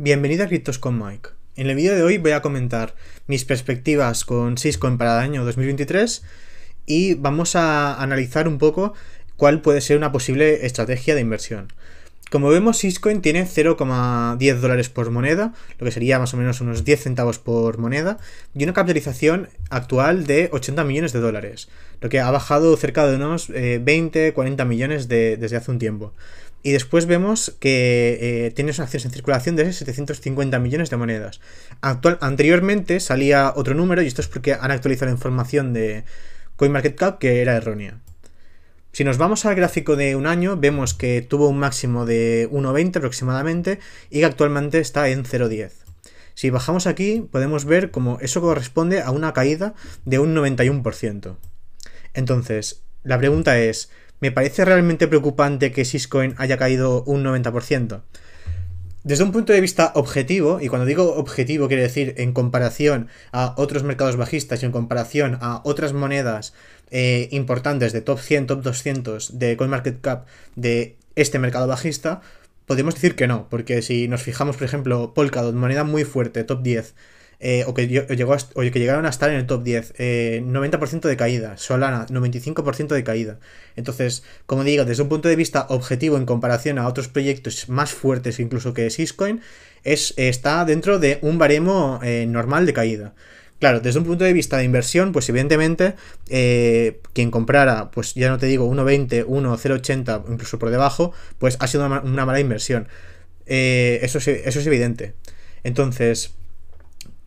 Bienvenido a Cryptos con Mike. En el vídeo de hoy voy a comentar mis perspectivas con Syscoin para el año 2023 y vamos a analizar un poco cuál puede ser una posible estrategia de inversión. Como vemos, Syscoin tiene 0,10 dólares por moneda, lo que sería más o menos unos 10 centavos por moneda, y una capitalización actual de 80 millones de dólares, lo que ha bajado cerca de unos 20-40 eh, millones desde hace un tiempo. Y después vemos que eh, tienes acciones en circulación de 750 millones de monedas. Actual, anteriormente salía otro número, y esto es porque han actualizado la información de CoinMarketCap que era errónea. Si nos vamos al gráfico de un año, vemos que tuvo un máximo de 1,20 aproximadamente y que actualmente está en 0,10. Si bajamos aquí, podemos ver como eso corresponde a una caída de un 91%. Entonces, la pregunta es, me parece realmente preocupante que Syscoin haya caído un 90%. Desde un punto de vista objetivo, y cuando digo objetivo quiere decir en comparación a otros mercados bajistas y en comparación a otras monedas eh, importantes de top 100, top 200 de CoinMarketCap de este mercado bajista, podemos decir que no, porque si nos fijamos, por ejemplo, Polkadot, moneda muy fuerte, top 10, eh, o, que llegó que llegaron a estar en el top 10, 90% eh, de caída, Solana 95% de caída. Entonces, como digo, desde un punto de vista objetivo en comparación a otros proyectos más fuertes incluso que Syscoin, es, está dentro de un baremo eh, normal de caída. Claro, desde un punto de vista de inversión, pues evidentemente quien comprara, pues ya no te digo 1,20, 1,080, incluso por debajo, pues ha sido una, mala inversión. eso es evidente. Entonces,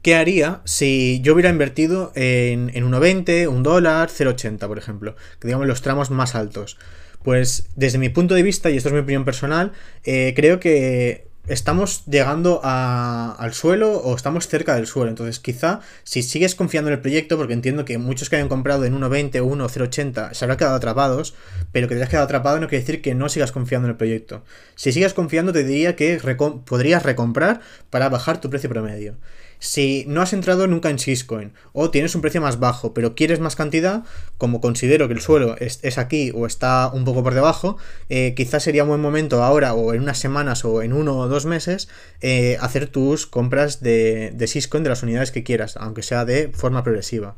¿Qué haría si yo hubiera invertido en, en 1,20, 1 dólar, 0,80, por ejemplo? Que digamos los tramos más altos. Pues desde mi punto de vista, y esto es mi opinión personal, eh, creo que estamos llegando al suelo o estamos cerca del suelo. Entonces, quizá si sigues confiando en el proyecto, porque entiendo que muchos que hayan comprado en 1.20 o 1.080 se habrán quedado atrapados, pero que te hayas quedado atrapado no quiere decir que no sigas confiando en el proyecto. Si sigas confiando, te diría que podrías recomprar para bajar tu precio promedio. Si no has entrado nunca en Syscoin o tienes un precio más bajo, pero quieres más cantidad, como considero que el suelo es, aquí o está un poco por debajo, eh, quizás sería un buen momento ahora o en unas semanas o en uno o dos meses eh, hacer tus compras de, de Syscoin de las unidades que quieras, aunque sea de forma progresiva.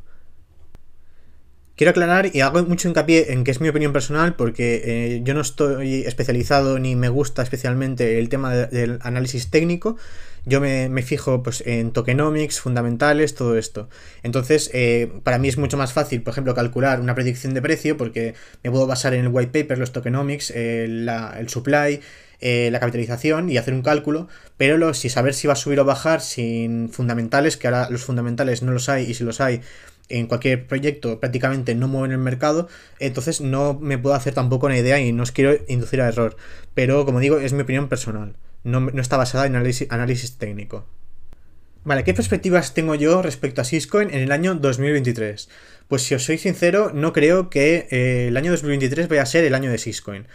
Quiero aclarar y hago mucho hincapié en que es mi opinión personal porque eh, yo no estoy especializado ni me gusta especialmente el tema del análisis técnico. Yo me, fijo pues, en tokenomics, fundamentales, todo esto. Entonces, eh, para mí es mucho más fácil, por ejemplo, calcular una predicción de precio porque me puedo basar en el white paper, los tokenomics, el supply, eh, la capitalización y hacer un cálculo, pero si saber si va a subir o bajar sin fundamentales, que ahora los fundamentales no los hay y si los hay en cualquier proyecto prácticamente no mueven el mercado, entonces no me puedo hacer tampoco una idea y no os quiero inducir a error. Pero como digo, es mi opinión personal, no, está basada en análisis, técnico. Vale, ¿qué perspectivas tengo yo respecto a Syscoin en el año 2023? Pues si os soy sincero, no creo que eh, el año 2023 vaya a ser el año de Syscoin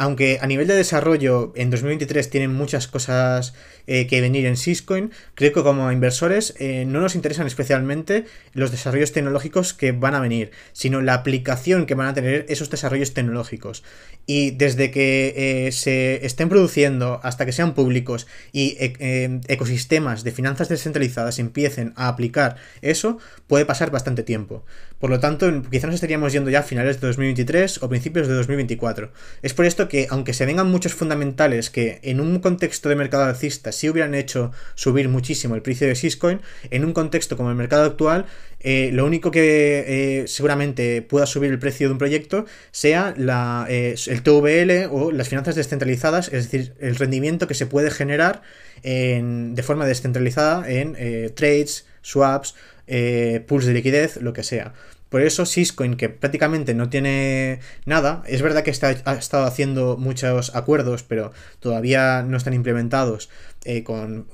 aunque a nivel de desarrollo en 2023 tienen muchas cosas eh, que venir en Syscoin, creo que como inversores eh, no nos interesan especialmente los desarrollos tecnológicos que van a venir, sino la aplicación que van a tener esos desarrollos tecnológicos. Y desde que eh, se estén produciendo hasta que sean públicos y ecosistemas de finanzas descentralizadas empiecen a aplicar eso, puede pasar bastante tiempo. Por lo tanto, quizás nos estaríamos yendo ya a finales de 2023 o principios de 2024. Es por esto que aunque se vengan muchos fundamentales que en un contexto de mercado alcista sí hubieran hecho subir muchísimo el precio de Syscoin, en un contexto como el mercado actual, eh, lo único que eh, seguramente pueda subir el precio de un proyecto sea eh, el TVL o las finanzas descentralizadas, es decir, el rendimiento que se puede generar de forma descentralizada en trades, swaps, pools de liquidez, lo que sea. Por eso Syscoin, que prácticamente no tiene nada, es verdad que ha estado haciendo muchos acuerdos, pero todavía no están implementados eh, con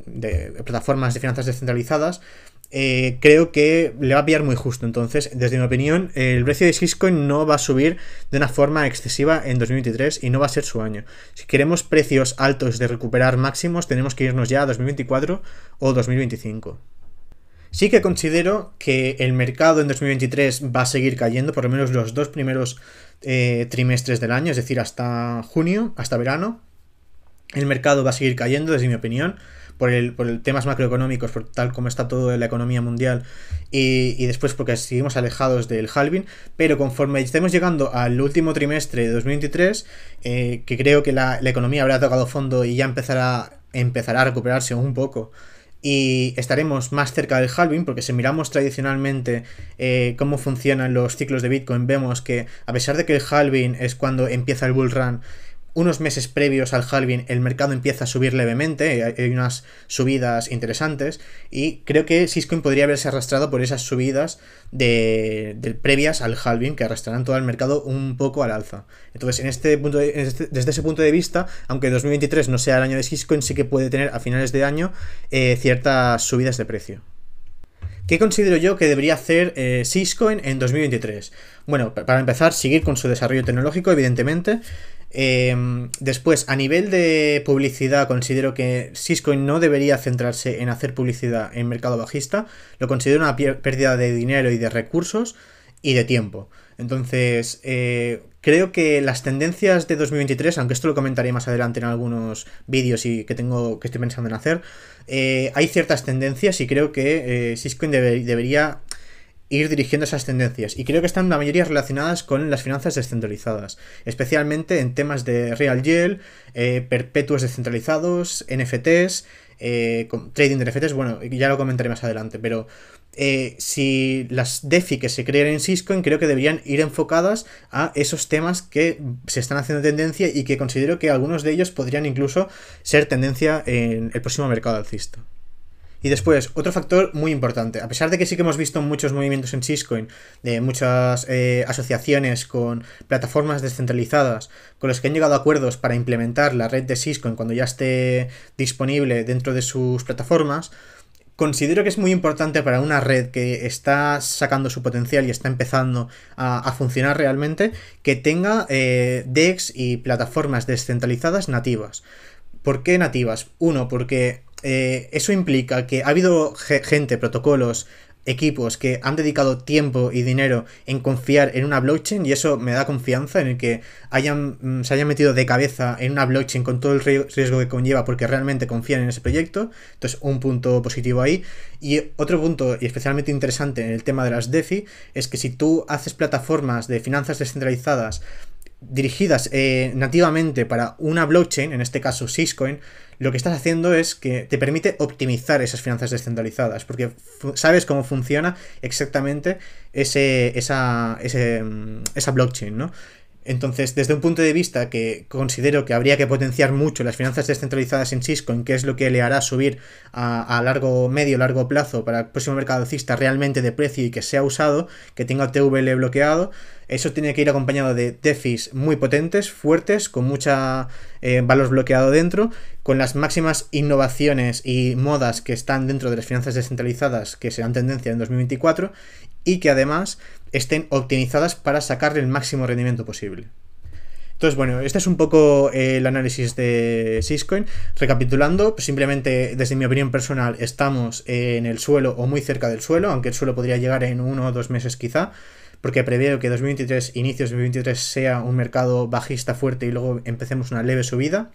plataformas de finanzas descentralizadas, eh, creo que le va a pillar muy justo. Entonces, desde mi opinión, el precio de Syscoin no va a subir de una forma excesiva en 2023 y no va a ser su año. Si queremos precios altos de recuperar máximos, tenemos que irnos ya a 2024 o 2025. Sí que considero que el mercado en 2023 va a seguir cayendo, por lo menos los dos primeros eh, trimestres del año, es decir, hasta junio, hasta verano. El mercado va a seguir cayendo, desde mi opinión, por, el, por el temas macroeconómicos, por tal como está todo en la economía mundial y, después porque seguimos alejados del halving. Pero conforme estemos llegando al último trimestre de 2023, eh, que creo que la, economía habrá tocado fondo y ya empezará, empezará a recuperarse un poco y estaremos más cerca del halving, porque si miramos tradicionalmente eh, cómo funcionan los ciclos de Bitcoin, vemos que a pesar de que el halving es cuando empieza el bull run unos meses previos al halving el mercado empieza a subir levemente, hay unas subidas interesantes y creo que Syscoin podría haberse arrastrado por esas subidas de, previas al halving que arrastrarán todo el mercado un poco al alza. Entonces, en este punto este, desde ese punto de vista, aunque 2023 no sea el año de Syscoin, sí que puede tener a finales de año eh, ciertas subidas de precio. ¿Qué considero yo que debería hacer eh, en 2023? Bueno, para empezar, seguir con su desarrollo tecnológico, evidentemente. Em, después, a nivel de publicidad, considero que Cisco no debería centrarse en hacer publicidad en mercado bajista. Lo considero una pérdida de dinero y de recursos y de tiempo. Entonces, eh, creo que las tendencias de 2023, aunque esto lo comentaré más adelante en algunos vídeos y que tengo que estoy pensando en hacer, eh, hay ciertas tendencias y creo que eh, Cisco debería ir dirigiendo esas tendencias. Y creo que están la mayoría relacionadas con las finanzas descentralizadas, especialmente en temas de Real Yield, eh, perpetuos descentralizados, NFTs, eh, trading de NFTs. Bueno, ya lo comentaré más adelante, pero eh, si las DeFi que se crean en Syscoin, creo que deberían ir enfocadas a esos temas que se están haciendo tendencia y que considero que algunos de ellos podrían incluso ser tendencia en el próximo mercado alcista. Y después, otro factor muy importante, a pesar de que sí que hemos visto muchos movimientos en Syscoin, de muchas eh, asociaciones con plataformas descentralizadas, con los que han llegado a acuerdos para implementar la red de Syscoin cuando ya esté disponible dentro de sus plataformas, considero que es muy importante para una red que está sacando su potencial y está empezando a, funcionar realmente, que tenga eh, DEX y plataformas descentralizadas nativas. ¿Por qué nativas? Uno, porque eh, eso implica que ha habido gente, protocolos, equipos que han dedicado tiempo y dinero en confiar en una blockchain y eso me da confianza en el que hayan, mm, se hayan metido de cabeza en una blockchain con todo el riesgo que conlleva porque realmente confían en ese proyecto. Entonces, un punto positivo ahí. Y otro punto, y especialmente interesante en el tema de las DeFi, es que si tú haces plataformas de finanzas descentralizadas dirigidas eh, nativamente para una blockchain, en este caso Syscoin, lo que estás haciendo es que te permite optimizar esas finanzas descentralizadas, porque sabes cómo funciona exactamente ese, esa, mm, esa blockchain, ¿no? Entonces, desde un punto de vista que considero que habría que potenciar mucho las finanzas descentralizadas en Cisco, en qué es lo que le hará subir a, largo, medio, largo plazo para el próximo mercado alcista realmente de precio y que sea usado, que tenga TVL bloqueado, eso tiene que ir acompañado de DeFis muy potentes, fuertes, con mucha eh, valor bloqueado dentro, con las máximas innovaciones y modas que están dentro de las finanzas descentralizadas que serán tendencia en 2024 y que además estén optimizadas para sacarle el máximo rendimiento posible. Entonces, bueno, este es un poco eh, el análisis de Syscoin. Recapitulando, simplemente desde mi opinión personal estamos en el suelo o muy cerca del suelo, aunque el suelo podría llegar en uno o dos meses quizá, porque preveo que 2023, inicios de 2023, sea un mercado bajista fuerte y luego empecemos una leve subida.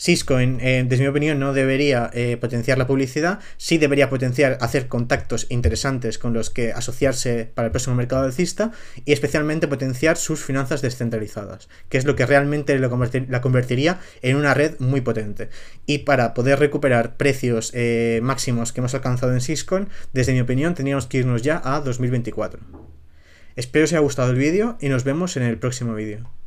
Cisco, desde mi opinión, no debería eh, potenciar la publicidad, sí debería potenciar hacer contactos interesantes con los que asociarse para el próximo mercado alcista y especialmente potenciar sus finanzas descentralizadas, que es lo que realmente la convertiría en una red muy potente. Y para poder recuperar precios eh, máximos que hemos alcanzado en Cisco, desde mi opinión, teníamos que irnos ya a 2024. Espero os haya gustado el vídeo y nos vemos en el próximo vídeo.